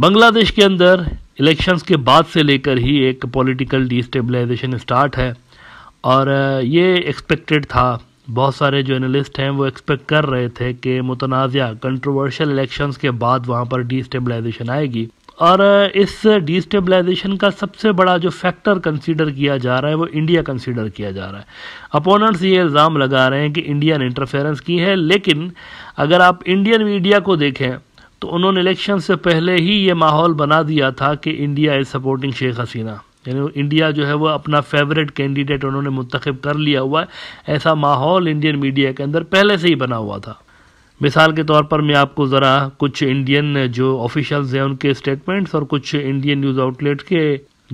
बांग्लादेश के अंदर इलेक्शंस के बाद से लेकर ही एक पॉलिटिकल डिस्टेबलाइजेशन स्टार्ट है और ये एक्सपेक्टेड था बहुत सारे जो एनालिस्ट हैं वो एक्सपेक्ट कर रहे थे कि मुतनाज़ कंट्रोवर्शियल इलेक्शंस के बाद वहाँ पर डिस्टेबलाइजेशन आएगी और इस डिस्टेबलाइजेशन का सबसे बड़ा जो फैक्टर कंसीडर किया जा रहा है वो इंडिया कंसीडर किया जा रहा है अपोनेंट्स ये इल्ज़ाम लगा रहे हैं कि इंडिया ने इंटरफेरेंस की है लेकिन अगर आप इंडियन मीडिया को देखें तो उन्होंने इलेक्शन से पहले ही ये माहौल बना दिया था कि India is supporting Sheikh Hasina यानी इंडिया जो है वो अपना फेवरेट कैंडिडेट उन्होंने मुंतखब कर लिया हुआ है ऐसा माहौल इंडियन मीडिया के अंदर पहले से ही बना हुआ था मिसाल के तौर पर मैं आपको ज़रा कुछ इंडियन जो ऑफिशल्स हैं उनके स्टेटमेंट्स और कुछ इंडियन न्यूज़ आउटलेट के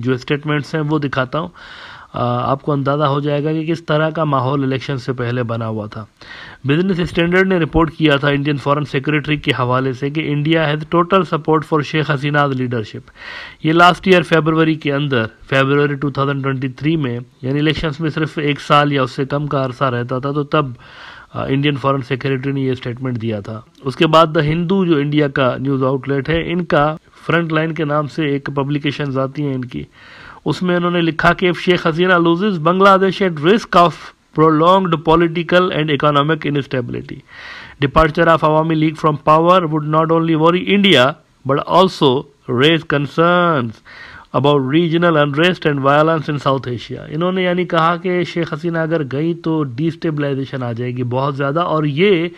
जो स्टेटमेंट्स हैं वो दिखाता हूँ आपको अंदाज़ा हो जाएगा कि किस तरह का माहौल इलेक्शन से पहले बना हुआ था बिजनेस स्टैंडर्ड ने रिपोर्ट किया था इंडियन फॉरेन सेक्रेटरी के हवाले से कि India has total support for Sheikh Hasina's leadership ये लास्ट ईयर फेबरवरी के अंदर फेबरवरी 2023 में यानी इलेक्शंस में सिर्फ एक साल या उससे कम का अरसा रहता था तो तब इंडियन फॉरेन सेक्रेटरी ने यह स्टेटमेंट दिया था उसके बाद द हिंदू जो इंडिया का न्यूज़ आउटलेट है इनका फ्रंट लाइन के नाम से एक पब्लिकेशन आती हैं इनकी उसमें इन्होंने लिखा कि Sheikh Hasina loses Bangladesh at risk of prolonged political and economic instability. Departure of Awami League from power would not only worry India but also raise concerns about regional unrest and violence in South Asia. इन्होंने यानी कहा कि शेख हसीना अगर गई तो destabilization आ जाएगी बहुत ज़्यादा और ये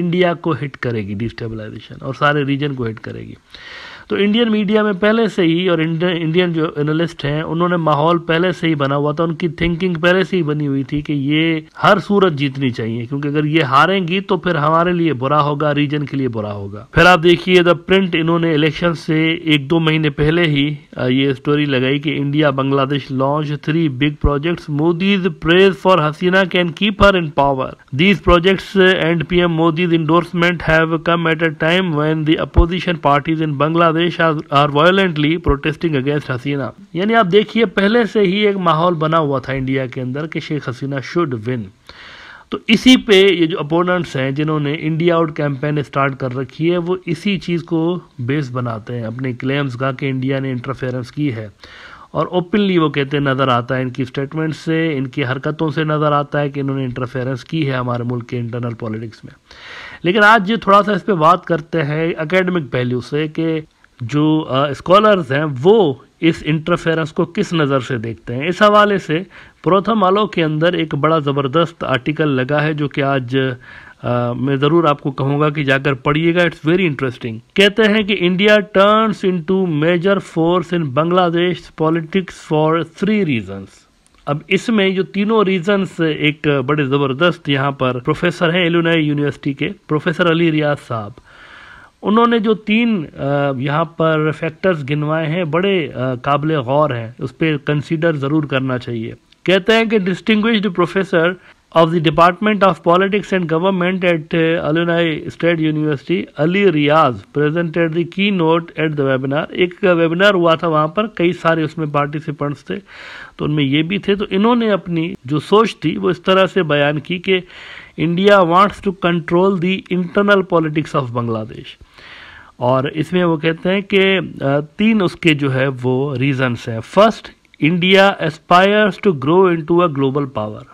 इंडिया को हिट करेगी डिस्टेबलाइजेशन और सारे रीजन को हिट करेगी तो इंडियन मीडिया में पहले से ही और इंडियन जो एनालिस्ट हैं उन्होंने माहौल पहले से ही बना हुआ था उनकी थिंकिंग पहले से ही बनी हुई थी कि ये हर सूरत जीतनी चाहिए क्योंकि अगर ये हारेंगी तो फिर हमारे लिए बुरा होगा रीजन के लिए बुरा होगा फिर आप देखिए द प्रिंट इन्होंने इलेक्शन से एक दो महीने पहले ही ये स्टोरी लगाई कि India Bangladesh launch three big projects Modi's praise for Hasina can keep her in power these projects and PM Modi's endorsement have come at a time when the opposition parties in Bangladesh प्रदेश are violently protesting against Hasina यानी आप देखिए पहले से ही एक माहौल बना हुआ था इंडिया के अंदर कि शेख हसीना शुड विन तो इसी पे ये जो अपोनेंट्स हैं जिन्होंने इंडिया आउट कैंपेन स्टार्ट कर रखी है वो इसी चीज़ को बेस बनाते हैं अपने क्लेम्स का कि इंडिया ने इंटरफेरेंस की है और ओपनली वो कहते नज़र आता है इनकी स्टेटमेंट से इनकी हरकतों से नज़र आता है कि इन्होंने इंटरफेरेंस की है हमारे मुल्क के इंटरनल पॉलिटिक्स में लेकिन आज ये थोड़ा सा इस पर बात करते हैं एकेडमिक पहलू से कि जो स्कॉलर्स हैं वो इस इंटरफेरेंस को किस नज़र से देखते हैं इस हवाले से प्रथम आलो के अंदर एक बड़ा ज़बरदस्त आर्टिकल लगा है जो कि आज आ, मैं ज़रूर आपको कहूँगा कि जाकर पढ़िएगा इट्स वेरी इंटरेस्टिंग कहते हैं कि India turns into major force in Bangladesh politics for three reasons अब इसमें जो तीनों रीजंस एक बड़े ज़बरदस्त यहाँ पर प्रोफेसर हैं एलुनाई यूनिवर्सिटी के प्रोफेसर अली रियाज साहब उन्होंने जो तीन यहाँ पर फैक्टर्स गिनवाए हैं बड़े काबिल गौर हैं उस पर कंसिडर ज़रूर करना चाहिए कहते हैं कि distinguished professor of the Department of Politics and Government at uh, Alumni State University, Ali Riaz, presented the keynote at the webinar. एक वेबिनार हुआ था वहाँ पर कई सारे उसमें पार्टिसिपेंट्स थे तो उनमें ये भी थे तो इन्होंने अपनी जो सोच थी वो इस तरह से बयान की कि India wants to control the internal politics of Bangladesh और इसमें वो कहते हैं कि तीन उसके जो है वो रीजंस हैं first India aspires to grow into a global power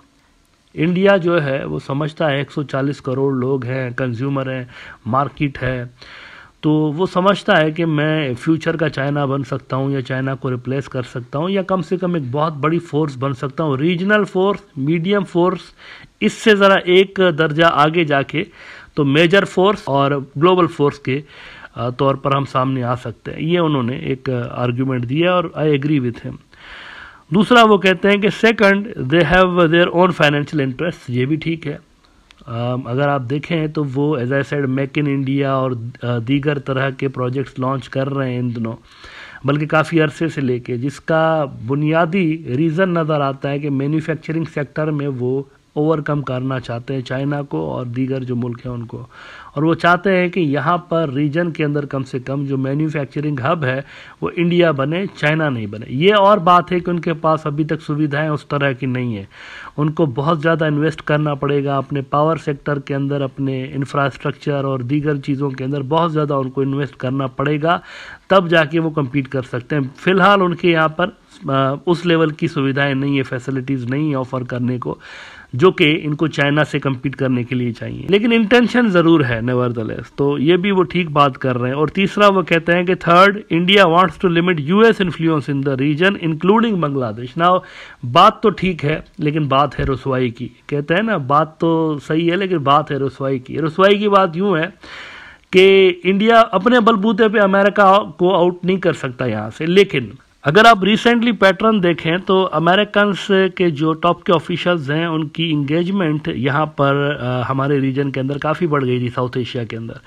India जो है वो समझता है 140 करोड़ लोग हैं कंज्यूमर हैं मार्केट है तो वो समझता है कि मैं फ्यूचर का चाइना बन सकता हूँ या चाइना को रिप्लेस कर सकता हूँ या कम से कम एक बहुत बड़ी फोर्स बन सकता हूँ रीजनल फोर्स मीडियम फोर्स इससे ज़रा एक दर्जा आगे जाके तो मेजर फोर्स और ग्लोबल फोर्स के तौर पर हम सामने आ सकते हैं ये उन्होंने एक आर्ग्यूमेंट दिया और आई एग्री विथ हिम दूसरा वो कहते हैं कि second they have their own financial interest ये भी ठीक है um, अगर आप देखें तो वो as I said make in India और uh, दीगर तरह के प्रोजेक्ट्स लॉन्च कर रहे हैं इन दिनों बल्कि काफ़ी अरसे से लेके जिसका बुनियादी रीज़न नज़र आता है कि मैन्युफैक्चरिंग सेक्टर में वो ओवरकम करना चाहते हैं चाइना को और दीगर जो मुल्क हैं उनको और वो चाहते हैं कि यहाँ पर रीजन के अंदर कम से कम जो मैन्युफैक्चरिंग हब है वो इंडिया बने चाइना नहीं बने ये और बात है कि उनके पास अभी तक सुविधाएं उस तरह की नहीं है उनको बहुत ज़्यादा इन्वेस्ट करना पड़ेगा अपने पावर सेक्टर के अंदर अपने इंफ्रास्ट्रक्चर और दीगर चीज़ों के अंदर बहुत ज़्यादा उनको इन्वेस्ट करना पड़ेगा तब जाके वो कम्पीट कर सकते हैं फ़िलहाल उनके यहाँ पर उस लेवल की सुविधाएं नहीं है फैसिलिटीज़ नहीं है ऑफ़र करने को जो कि इनको चाइना से कम्पीट करने के लिए चाहिए लेकिन इंटेंशन ज़रूर है नेवर तो ये भी वो ठीक बात कर रहे हैं और तीसरा वो कहते हैं कि third India wants to limit US influence in the region including Bangladesh ना बात तो ठीक है लेकिन बात है रसवाई की कहते हैं ना बात तो सही है लेकिन बात है रसवाई की रसवाई की बात यूं है कि इंडिया अपने बलबूते पे अमेरिका को आउट नहीं कर सकता यहाँ से लेकिन अगर आप रिसेंटली पैटर्न देखें तो अमेरिकन के जो टॉप के ऑफिशल्स हैं उनकी इंगेजमेंट यहाँ पर आ, हमारे रीजन के अंदर काफ़ी बढ़ गई थी साउथ एशिया के अंदर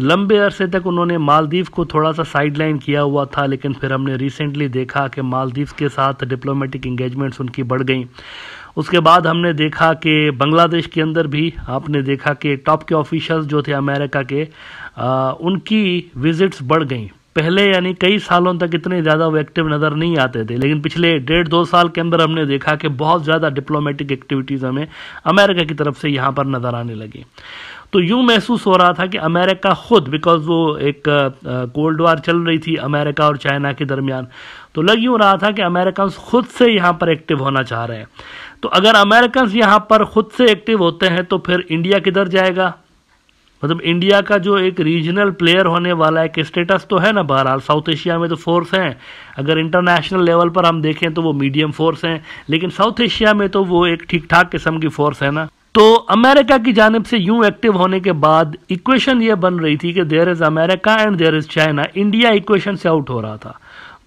लंबे अरसे तक उन्होंने मालदीव को थोड़ा सा साइडलाइन किया हुआ था लेकिन फिर हमने रिसेंटली देखा कि मालदीव के साथ डिप्लोमेटिक इंगेजमेंट्स उनकी बढ़ गई उसके बाद हमने देखा कि बांग्लादेश के अंदर भी आपने देखा कि टॉप के ऑफिशल्स जो थे अमेरिका के आ, उनकी विजिट्स बढ़ गई पहले यानी कई सालों तक इतने ज़्यादा वो एक्टिव नज़र नहीं आते थे लेकिन पिछले डेढ़ दो साल के अंदर हमने देखा कि बहुत ज़्यादा डिप्लोमेटिक एक्टिविटीज़ हमें अमेरिका की तरफ से यहाँ पर नज़र आने लगी तो यूँ महसूस हो रहा था कि अमेरिका ख़ुद बिकॉज वो एक कोल्ड वार चल रही थी अमेरिका और चाइना के दरमियान तो लग यूँ रहा था कि अमेरिकन ख़ुद से यहाँ पर एक्टिव होना चाह रहे हैं तो अगर अमेरिकन यहाँ पर ख़ुद से एक्टिव होते हैं तो फिर इंडिया किधर जाएगा मतलब इंडिया का जो एक रीजनल प्लेयर होने वाला एक स्टेटस तो है ना बहरहाल साउथ एशिया में तो फोर्स हैं अगर इंटरनेशनल लेवल पर हम देखें तो वो मीडियम फोर्स हैं लेकिन साउथ एशिया में तो वो एक ठीक ठाक किस्म की फोर्स है ना तो अमेरिका की जानब से यूं एक्टिव होने के बाद इक्वेशन ये बन रही थी कि there is America and there is China India equation से आउट हो रहा था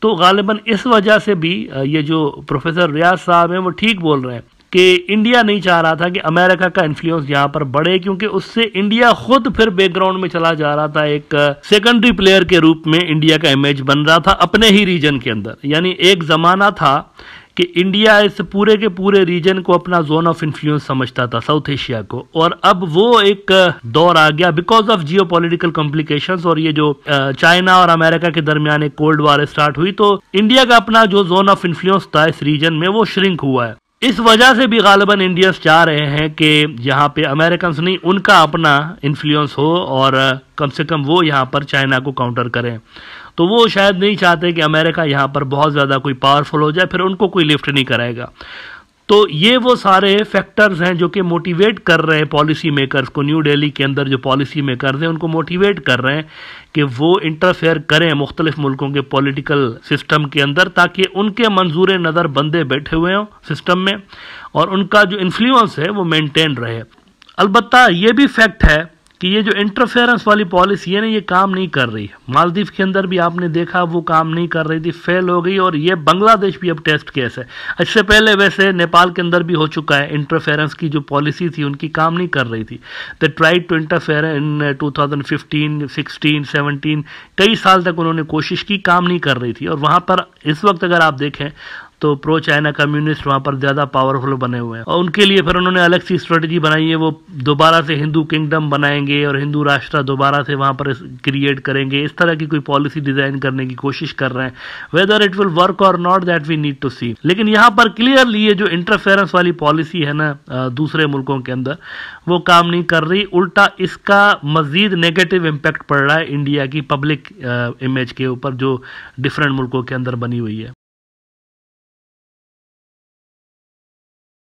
तो गालिबा इस वजह से भी ये जो प्रोफेसर रियाज साहब हैं वो ठीक बोल रहे हैं कि इंडिया नहीं चाह रहा था कि अमेरिका का इन्फ्लुएंस यहाँ पर बढ़े क्योंकि उससे इंडिया खुद फिर बैकग्राउंड में चला जा रहा था एक सेकेंडरी प्लेयर के रूप में इंडिया का इमेज बन रहा था अपने ही रीजन के अंदर यानी एक ज़माना था कि इंडिया इस पूरे के पूरे रीजन को अपना जोन ऑफ इन्फ्लुएंस समझता था साउथ एशिया को और अब वो एक दौर आ गया because of geopolitical complication और ये जो चाइना और अमेरिका के दरमियान एक कोल्ड वार स्टार्ट हुई तो इंडिया का अपना जो जोन ऑफ इन्फ्लुएंस था इस रीजन में वो श्रिंक हुआ है इस वजह से भी गालिबा इंडियंस चाह रहे हैं कि यहाँ पे अमेरिकन नहीं उनका अपना इन्फ्लुएंस हो और कम से कम वो यहाँ पर चाइना को काउंटर करें तो वो शायद नहीं चाहते कि अमेरिका यहाँ पर बहुत ज़्यादा कोई पावरफुल हो जाए फिर उनको कोई लिफ्ट नहीं कराएगा तो ये वो सारे फैक्टर्स हैं जो कि मोटिवेट कर रहे हैं पॉलिसी मेकर्स को न्यू दिल्ली के अंदर जो पॉलिसी मेकर्स हैं उनको मोटिवेट कर रहे हैं कि वो इंटरफेयर करें मुख्तलिफ मुल्कों के पॉलिटिकल सिस्टम के अंदर ताकि उनके मंजूर नज़र बंदे बैठे हुए हों सिस्टम में और उनका जो इन्फ्लुएंस है वो मेनटेन रहे अलबत् ये भी फैक्ट है कि ये जो इंटरफेरेंस वाली पॉलिसी है ना ये काम नहीं कर रही मालदीव के अंदर भी आपने देखा वो काम नहीं कर रही थी फेल हो गई और ये बांग्लादेश भी अब टेस्ट केस है इससे पहले वैसे नेपाल के अंदर भी हो चुका है इंटरफेरेंस की जो पॉलिसी थी उनकी काम नहीं कर रही थी they tried to interfere in two thousand fifteen sixteen seventeen कई साल तक उन्होंने कोशिश की काम नहीं कर रही थी और वहाँ पर इस वक्त अगर आप देखें तो प्रो चाइना कम्युनिस्ट वहाँ पर ज़्यादा पावरफुल बने हुए हैं और उनके लिए फिर उन्होंने अलग सी स्ट्रेटजी बनाई है वो दोबारा से हिंदू किंगडम बनाएंगे और हिंदू राष्ट्र दोबारा से वहाँ पर क्रिएट करेंगे इस तरह की कोई पॉलिसी डिज़ाइन करने की कोशिश कर रहे हैं वेदर इट विल वर्क और not that we need to see लेकिन यहाँ पर क्लियरली ये जो इंटरफेरेंस वाली पॉलिसी है ना दूसरे मुल्कों के अंदर वो काम नहीं कर रही उल्टा इसका मजीद नेगेटिव इम्पैक्ट पड़ रहा है इंडिया की पब्लिक इमेज के ऊपर जो डिफरेंट मुल्कों के अंदर बनी हुई है